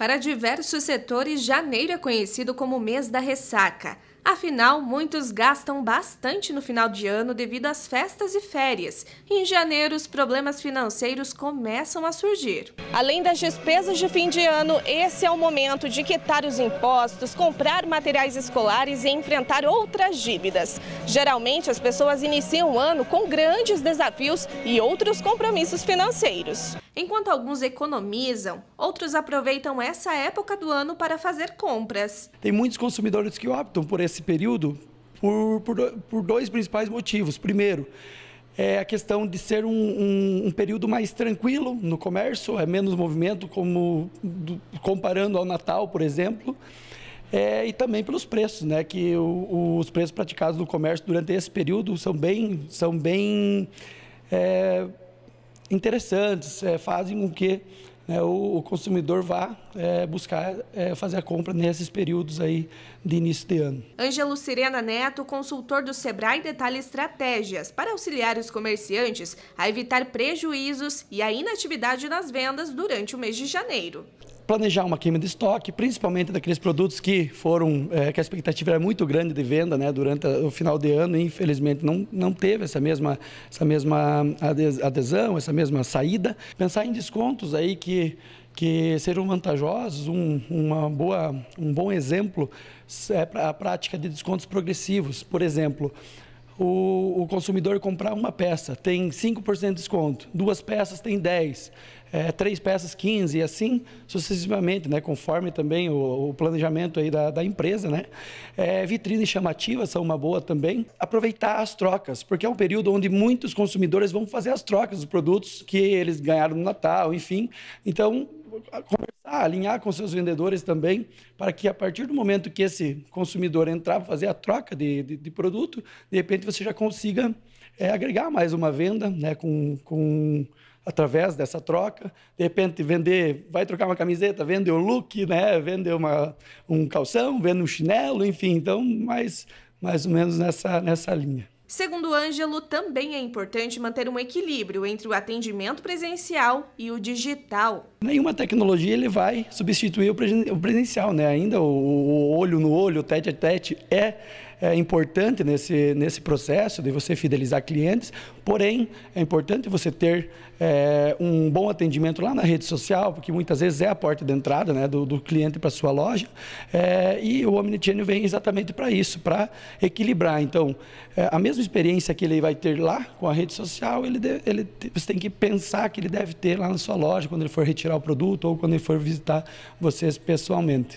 Para diversos setores, janeiro é conhecido como mês da ressaca. Afinal, muitos gastam bastante no final de ano devido às festas e férias. Em janeiro, os problemas financeiros começam a surgir. Além das despesas de fim de ano, esse é o momento de quitar os impostos, comprar materiais escolares e enfrentar outras dívidas. Geralmente, as pessoas iniciam o ano com grandes desafios e outros compromissos financeiros. Enquanto alguns economizam, outros aproveitam essa época do ano para fazer compras. Tem muitos consumidores que optam por esse esse período por, por, por dois principais motivos. Primeiro, é a questão de ser um, um, um, período mais tranquilo no comércio, é menos movimento, como do, comparando ao Natal, por exemplo, é, e também pelos preços, né? Que o, os preços praticados no comércio durante esse período são bem, são bem é, interessantes, é, fazem com que né, o, o, consumidor vá é, buscar é, fazer a compra nesses períodos aí de início de ano. Ângelo Sirena Neto, consultor do Sebrae, detalha estratégias para auxiliar os comerciantes a evitar prejuízos e a inatividade nas vendas durante o mês de janeiro planejar uma queima de estoque, principalmente daqueles produtos que foram, é, que a expectativa era muito grande de venda né, durante o final de ano e infelizmente não, não teve essa mesma, essa mesma adesão, essa mesma saída. Pensar em descontos aí que que sejam vantajosos, um, uma boa, um bom exemplo é a prática de descontos progressivos. Por exemplo, o, o consumidor comprar uma peça tem 5% de desconto, duas peças tem 10%, é, três peças 15% e assim sucessivamente, né? conforme também o, o planejamento aí da, da empresa. Né? É, vitrines chamativas são uma boa também. Aproveitar as trocas, porque é um período onde muitos consumidores vão fazer as trocas dos produtos que eles ganharam no Natal, enfim. Então, conversar, alinhar com seus vendedores também, para que a partir do momento que esse consumidor entrar, fazer a troca de, de, de produto, de repente você já consiga é, agregar mais uma venda né, com, com, através dessa troca. De repente, vender, vai trocar uma camiseta, vender o look, né, vende uma, um calção, vender um chinelo, enfim. Então, mais, mais ou menos nessa, nessa linha. Segundo Ângelo, também é importante manter um equilíbrio entre o atendimento presencial e o digital. Nenhuma tecnologia ele vai substituir o presencial, né? Ainda o olho no olho, o tete a tete é, é importante nesse, nesse processo de você fidelizar clientes, porém é importante você ter é, um bom atendimento lá na rede social, porque muitas vezes é a porta de entrada né, do, do cliente para sua loja, é, e o Omnichannel vem exatamente para isso, para equilibrar. Então, é, a mesma mesma experiência que ele vai ter lá com a rede social, ele, deve, ele você tem que pensar que ele deve ter lá na sua loja quando ele for retirar o produto ou quando ele for visitar vocês pessoalmente.